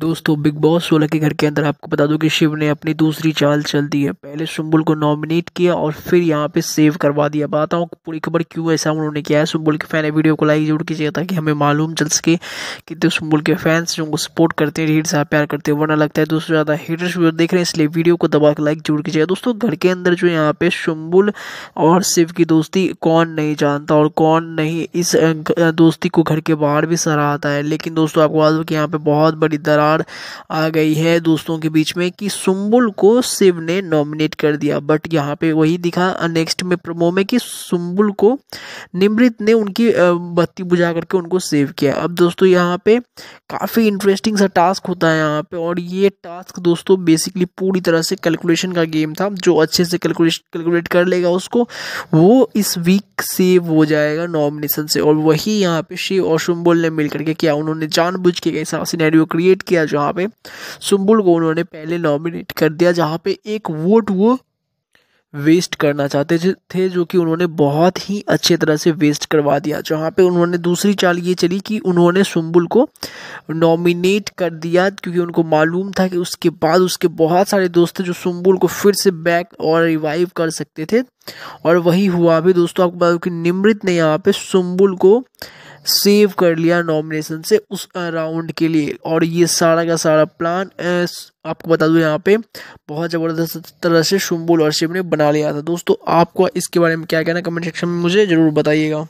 दोस्तों big boss सोलह के घर के अंदर आपको बता दूं कि शिव ने अपनी दूसरी चाल चल दी है पहले सुम्बुल को नॉमिनेट किया और फिर यहाँ पे सेव करवा दिया बताऊँ पूरी खबर क्यों ऐसा उन्होंने किया है सुम्बुल के फैन वीडियो को लाइक जरूर कीजिएगा ताकि हमें मालूम चल सके कि तो सुम्बुल के फैंस जो उनको सपोर्ट करते हैं ढेर साहब प्यार करते हैं वरना लगता है दोस्तों ज़्यादा हीटर शूटर देख रहे हैं इसलिए वीडियो को दबा के लाइक जरूर कीजिएगा दोस्तों घर के अंदर जो यहाँ पे सुम्बुल और शिव की दोस्ती कौन नहीं जानता और कौन नहीं इस दोस्ती को घर के बाहर भी सराहता है लेकिन दोस्तों आपको बता दूँ कि यहाँ पे बहुत बड़ी दरार दरकार आ गई है दोस्तों के बीच में कि सुम्बुल को शिव ने नॉमिनेट कर दिया बट यहाँ पे वही दिखा नेक्स्ट में प्रोमो में कि सुम्बुल को निमृत ने उनकी बत्ती बुझा करके उनको सेव किया अब दोस्तों यहाँ पे काफ़ी इंटरेस्टिंग सा टास्क होता है यहाँ पे और ये टास्क दोस्तों बेसिकली पूरी तरह से कैलकुलेशन का गेम था जो अच्छे से कैलकुलेशन कैलकुलेट कर लेगा उसको वो इस वीक सेव हो जाएगा नॉमिनेशन से और वही यहाँ पे शिव और सुम्बुल ने मिल करके किया उन्होंने जानबूझ के ऐसा सीनेरियो क्रिएट किया दिया जहाँ पे सुम्बुल को उन्होंने पहले नॉमिनेट कर दिया जहाँ पे एक वोट वो वेस्ट करना चाहते थे जो कि उन्होंने बहुत ही अच्छे तरह से वेस्ट करवा दिया जहाँ पे उन्होंने दूसरी चाल ये चली कि उन्होंने सुम्बुल को नॉमिनेट कर दिया क्योंकि उनको मालूम था कि उसके बाद उसके बहुत सारे दोस्त थे जो सुम्बुल को फिर से बैक और रिवाइव कर सकते थे और वही हुआ भी दोस्तों आपको बताऊँ कि निमृत ने यहाँ पर सुम्बुल को सेव कर लिया नॉमिनेशन से उस राउंड के लिए और ये सारा का सारा प्लान आपको बता दूं यहाँ पे बहुत ज़बरदस्त तरह से शुम्बुल और शिव ने बना लिया था दोस्तों आपको इसके बारे में क्या कहना कमेंट सेक्शन में मुझे ज़रूर बताइएगा